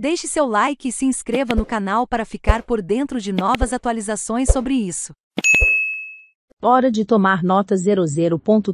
Deixe seu like e se inscreva no canal para ficar por dentro de novas atualizações sobre isso. Hora de tomar nota 00.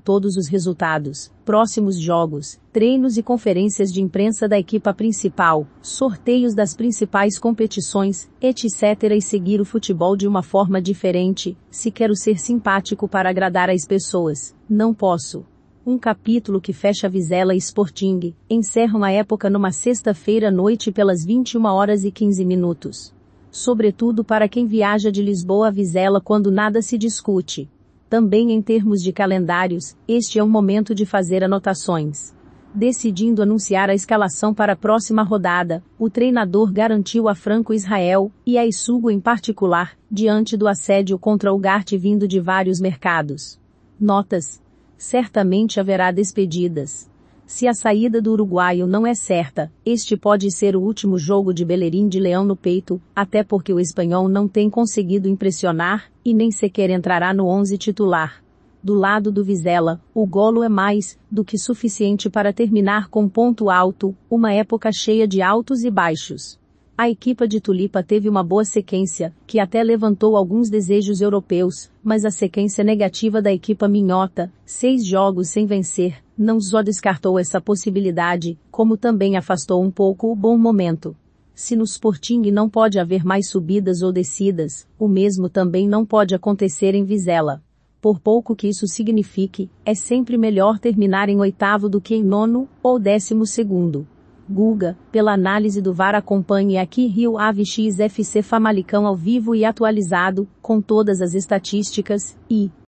Todos os resultados, próximos jogos, treinos e conferências de imprensa da equipa principal, sorteios das principais competições, etc. e seguir o futebol de uma forma diferente, se quero ser simpático para agradar as pessoas, não posso. Um capítulo que fecha Vizela e Sporting, encerra uma época numa sexta-feira à noite pelas 21 horas e 15 minutos. Sobretudo para quem viaja de Lisboa a Vizela quando nada se discute. Também em termos de calendários, este é um momento de fazer anotações decidindo anunciar a escalação para a próxima rodada, o treinador garantiu a Franco Israel, e a Isugo em particular, diante do assédio contra o Gart vindo de vários mercados. Notas, certamente haverá despedidas. Se a saída do uruguaio não é certa, este pode ser o último jogo de Bellerin de leão no peito, até porque o espanhol não tem conseguido impressionar, e nem sequer entrará no 11 titular. Do lado do Vizela, o golo é mais do que suficiente para terminar com ponto alto, uma época cheia de altos e baixos. A equipa de Tulipa teve uma boa sequência, que até levantou alguns desejos europeus, mas a sequência negativa da equipa minhota, seis jogos sem vencer, não só descartou essa possibilidade, como também afastou um pouco o bom momento. Se no Sporting não pode haver mais subidas ou descidas, o mesmo também não pode acontecer em Vizela. Por pouco que isso signifique, é sempre melhor terminar em oitavo do que em nono, ou décimo segundo. Guga, pela análise do VAR acompanhe aqui Rio Ave XFC Famalicão ao vivo e atualizado, com todas as estatísticas, e,